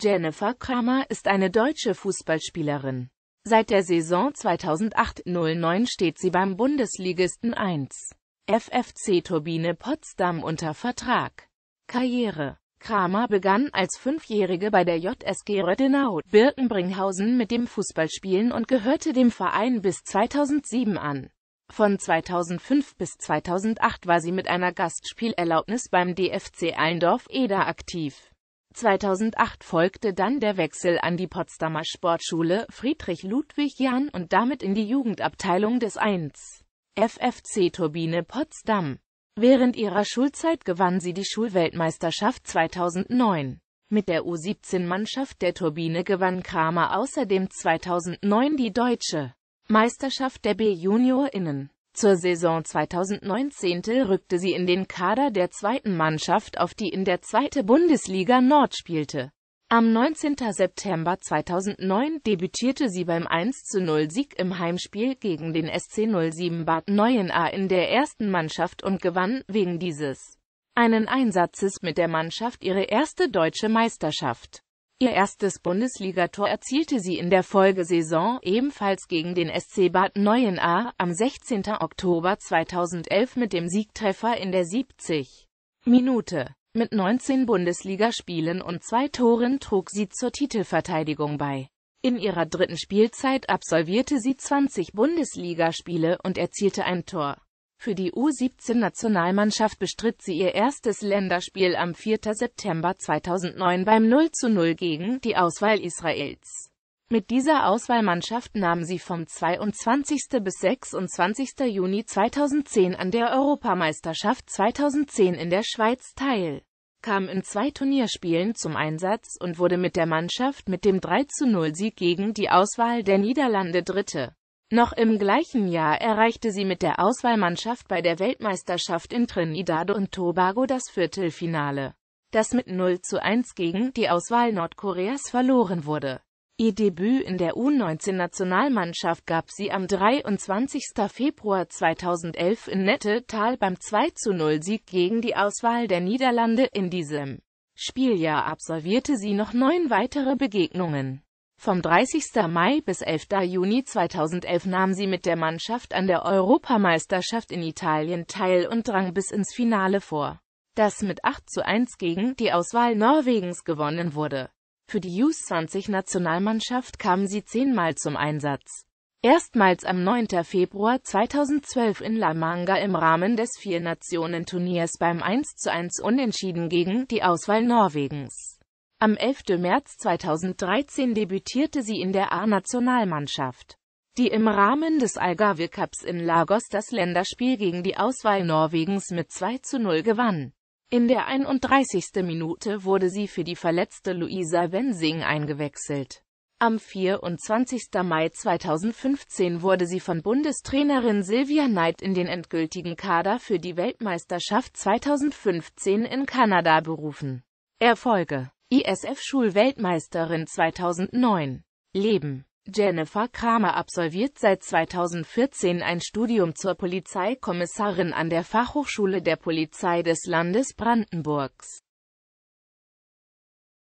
Jennifer Kramer ist eine deutsche Fußballspielerin. Seit der Saison 2008-09 steht sie beim Bundesligisten 1 FFC Turbine Potsdam unter Vertrag. Karriere Kramer begann als Fünfjährige bei der JSG Rödenau, Birkenbringhausen mit dem Fußballspielen und gehörte dem Verein bis 2007 an. Von 2005 bis 2008 war sie mit einer Gastspielerlaubnis beim DFC Allendorf-Eder aktiv. 2008 folgte dann der Wechsel an die Potsdamer Sportschule Friedrich Ludwig Jahn und damit in die Jugendabteilung des 1. FFC Turbine Potsdam. Während ihrer Schulzeit gewann sie die Schulweltmeisterschaft 2009. Mit der U17-Mannschaft der Turbine gewann Kramer außerdem 2009 die deutsche Meisterschaft der B-JuniorInnen. Zur Saison 2019 rückte sie in den Kader der zweiten Mannschaft auf, die in der zweite Bundesliga Nord spielte. Am 19. September 2009 debütierte sie beim 1-0-Sieg im Heimspiel gegen den SC 07 Bad Neuenahr in der ersten Mannschaft und gewann, wegen dieses einen Einsatzes mit der Mannschaft ihre erste deutsche Meisterschaft. Ihr erstes Bundesligator erzielte sie in der Folgesaison ebenfalls gegen den SC Bad Neuenahr am 16. Oktober 2011 mit dem Siegtreffer in der 70. Minute. Mit 19 Bundesligaspielen und zwei Toren trug sie zur Titelverteidigung bei. In ihrer dritten Spielzeit absolvierte sie 20 Bundesligaspiele und erzielte ein Tor. Für die U-17-Nationalmannschaft bestritt sie ihr erstes Länderspiel am 4. September 2009 beim 0 zu 0 gegen die Auswahl Israels. Mit dieser Auswahlmannschaft nahm sie vom 22. bis 26. Juni 2010 an der Europameisterschaft 2010 in der Schweiz teil, kam in zwei Turnierspielen zum Einsatz und wurde mit der Mannschaft mit dem 3 zu 0 sieg gegen die Auswahl der Niederlande Dritte. Noch im gleichen Jahr erreichte sie mit der Auswahlmannschaft bei der Weltmeisterschaft in Trinidad und Tobago das Viertelfinale, das mit 0 zu 1 gegen die Auswahl Nordkoreas verloren wurde. Ihr Debüt in der U-19-Nationalmannschaft gab sie am 23. Februar 2011 in Nettetal beim 2-0-Sieg zu gegen die Auswahl der Niederlande. In diesem Spieljahr absolvierte sie noch neun weitere Begegnungen. Vom 30. Mai bis 11. Juni 2011 nahm sie mit der Mannschaft an der Europameisterschaft in Italien teil und drang bis ins Finale vor, das mit 8 zu 1 gegen die Auswahl Norwegens gewonnen wurde. Für die U20-Nationalmannschaft kam sie zehnmal zum Einsatz. Erstmals am 9. Februar 2012 in La Manga im Rahmen des Vier-Nationen-Turniers beim 1 zu 1 Unentschieden gegen die Auswahl Norwegens. Am 11. März 2013 debütierte sie in der A-Nationalmannschaft, die im Rahmen des Algarve Cups in Lagos das Länderspiel gegen die Auswahl Norwegens mit 2 zu 0 gewann. In der 31. Minute wurde sie für die verletzte Luisa Wensing eingewechselt. Am 24. Mai 2015 wurde sie von Bundestrainerin Silvia Neid in den endgültigen Kader für die Weltmeisterschaft 2015 in Kanada berufen. Erfolge ISF-Schulweltmeisterin 2009. Leben Jennifer Kramer absolviert seit 2014 ein Studium zur Polizeikommissarin an der Fachhochschule der Polizei des Landes Brandenburgs.